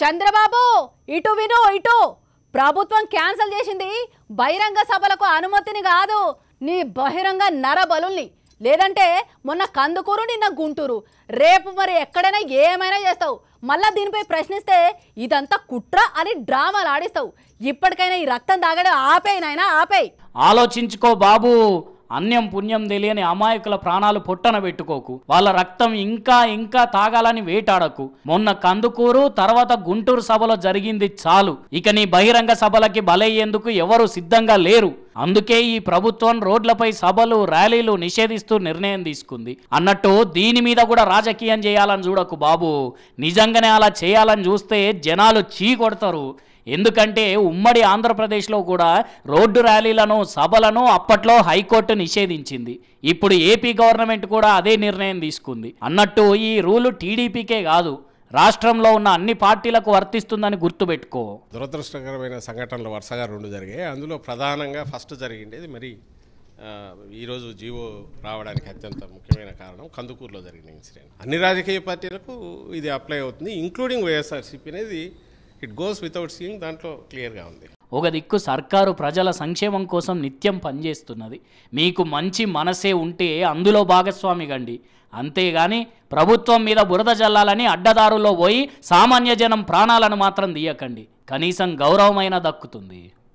చంద్రబాబు ఇటు విను ఇటు ప్రభుత్వం క్యాన్సిల్ చేసింది బహిరంగ సభలకు అనుమతిని కాదు నీ బహిరంగ నరబలుల్ని లేదంటే మొన్న కందుకూరు నిన్న గుంటూరు రేపు మరి ఎక్కడైనా ఏమైనా చేస్తావు మళ్ళా దీనిపై ప్రశ్నిస్తే ఇదంతా కుట్ర అని డ్రామాలు ఆడిస్తావు ఇప్పటికైనా ఈ రక్తం తాగడం ఆపేయినైనా ఆపేయి ఆలోచించుకో బాబు అన్యం పుణ్యం తెలియని అమాయకుల ప్రాణాలు పొట్టన పెట్టుకోకు వాళ్ళ రక్తం ఇంకా ఇంకా తాగాలని వేటాడకు మొన్న కందుకూరు తర్వాత గుంటూరు సభలో జరిగింది చాలు ఇక నీ బహిరంగ సభలకి బలయ్యేందుకు ఎవరు సిద్ధంగా లేరు అందుకే ఈ ప్రభుత్వం రోడ్లపై సభలు ర్యాలీలు నిషేధిస్తూ నిర్ణయం తీసుకుంది అన్నట్టు దీని మీద కూడా రాజకీయం చేయాలని చూడకు బాబు నిజంగానే అలా చేయాలని చూస్తే జనాలు చీ కొడతారు ఎందుకంటే ఉమ్మడి ఆంధ్రప్రదేశ్లో కూడా రోడ్డు ర్యాలీలను సభలను అప్పట్లో హైకోర్టు నిషేధించింది ఇప్పుడు ఏపీ గవర్నమెంట్ కూడా అదే నిర్ణయం తీసుకుంది అన్నట్టు ఈ రూలు టీడీపీకే కాదు రాష్ట్రంలో ఉన్న అన్ని పార్టీలకు వర్తిస్తుందని గుర్తుపెట్టుకో దురదృష్టకరమైన సంఘటనలు వరుసగా రెండు జరిగాయి అందులో ప్రధానంగా ఫస్ట్ జరిగింది మరి ఈరోజు జీవో రావడానికి అత్యంత ముఖ్యమైన కారణం కందుకూరులో జరిగిన ఇన్సిడెంట్ అన్ని రాజకీయ పార్టీలకు ఇది అప్లై అవుతుంది ఇంక్లూడింగ్ వైఎస్ఆర్సీపీ అనేది ఇట్ గోస్ వితౌట్ సీయింగ్ దాంట్లో క్లియర్గా ఉంది ఒక దిక్కు సర్కారు ప్రజల సంక్షేమం కోసం నిత్యం పనిచేస్తున్నది మీకు మంచి మనసే ఉంటే అందులో భాగస్వామి గండి అంతేగాని ప్రభుత్వం మీద బురద జల్లాలని అడ్డదారుల్లో పోయి సామాన్య జనం ప్రాణాలను మాత్రం తీయకండి కనీసం గౌరవమైన దక్కుతుంది